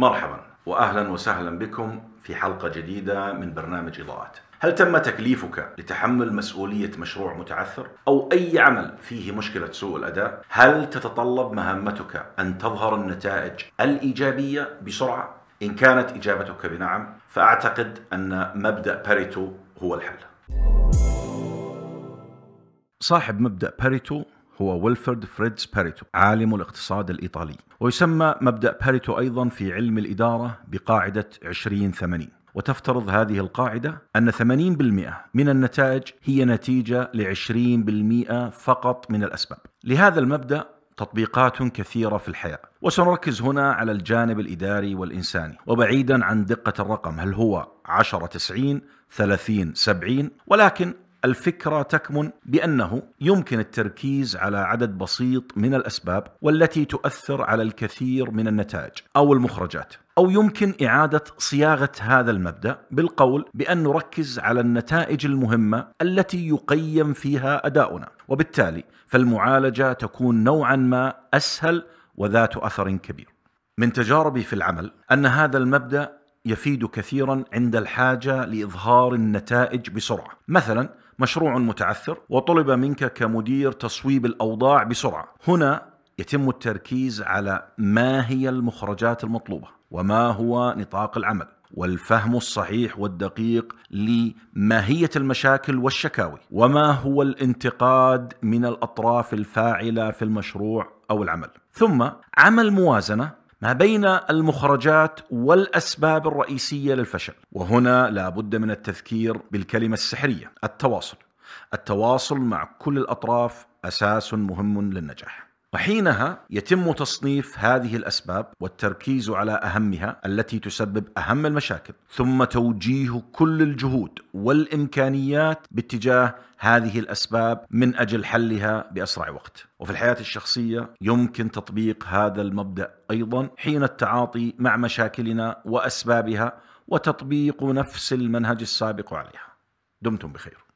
مرحبا واهلا وسهلا بكم في حلقه جديده من برنامج اضاءات. هل تم تكليفك لتحمل مسؤوليه مشروع متعثر او اي عمل فيه مشكله سوء الاداء؟ هل تتطلب مهمتك ان تظهر النتائج الايجابيه بسرعه؟ ان كانت اجابتك بنعم فاعتقد ان مبدا باريتو هو الحل. صاحب مبدا باريتو هو ويلفرد فريدز باريتو عالم الاقتصاد الإيطالي ويسمى مبدأ باريتو أيضا في علم الإدارة بقاعدة 2080 وتفترض هذه القاعدة أن 80% من النتائج هي نتيجة ل 20% فقط من الأسباب لهذا المبدأ تطبيقات كثيرة في الحياة وسنركز هنا على الجانب الإداري والإنساني وبعيدا عن دقة الرقم هل هو 10 90 30 70 ولكن الفكره تكمن بانه يمكن التركيز على عدد بسيط من الاسباب والتي تؤثر على الكثير من النتائج او المخرجات او يمكن اعاده صياغه هذا المبدا بالقول بان نركز على النتائج المهمه التي يقيم فيها اداؤنا وبالتالي فالمعالجه تكون نوعا ما اسهل وذات اثر كبير من تجاربي في العمل ان هذا المبدا يفيد كثيرا عند الحاجه لاظهار النتائج بسرعه مثلا مشروع متعثر وطلب منك كمدير تصويب الاوضاع بسرعه هنا يتم التركيز على ما هي المخرجات المطلوبه وما هو نطاق العمل والفهم الصحيح والدقيق لماهيه المشاكل والشكاوي وما هو الانتقاد من الاطراف الفاعله في المشروع او العمل ثم عمل موازنه ما بين المخرجات والأسباب الرئيسية للفشل وهنا لا بد من التذكير بالكلمة السحرية التواصل التواصل مع كل الأطراف أساس مهم للنجاح وحينها يتم تصنيف هذه الاسباب والتركيز على اهمها التي تسبب اهم المشاكل، ثم توجيه كل الجهود والامكانيات باتجاه هذه الاسباب من اجل حلها باسرع وقت. وفي الحياه الشخصيه يمكن تطبيق هذا المبدا ايضا حين التعاطي مع مشاكلنا واسبابها وتطبيق نفس المنهج السابق عليها. دمتم بخير.